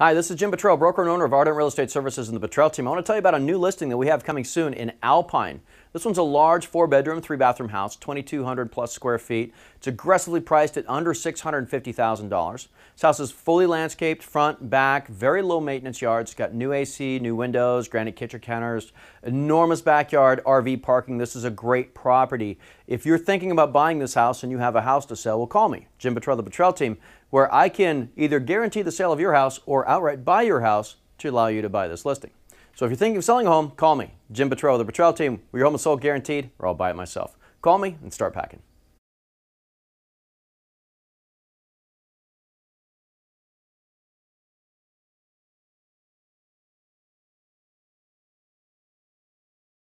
Hi, this is Jim Petrell, broker and owner of Ardent Real Estate Services and the Betrel team. I want to tell you about a new listing that we have coming soon in Alpine. This one's a large four bedroom, three bathroom house, 2,200 plus square feet. It's aggressively priced at under $650,000. This house is fully landscaped, front, back, very low maintenance yard. It's got new AC, new windows, granite kitchen counters, enormous backyard, RV parking. This is a great property. If you're thinking about buying this house and you have a house to sell, well, call me, Jim Petrell, the Petrell team, where I can either guarantee the sale of your house or outright buy your house to allow you to buy this listing. So if you're thinking of selling a home, call me, Jim Petro, the Petro team. Will your home is sold guaranteed, or I'll buy it myself. Call me and start packing.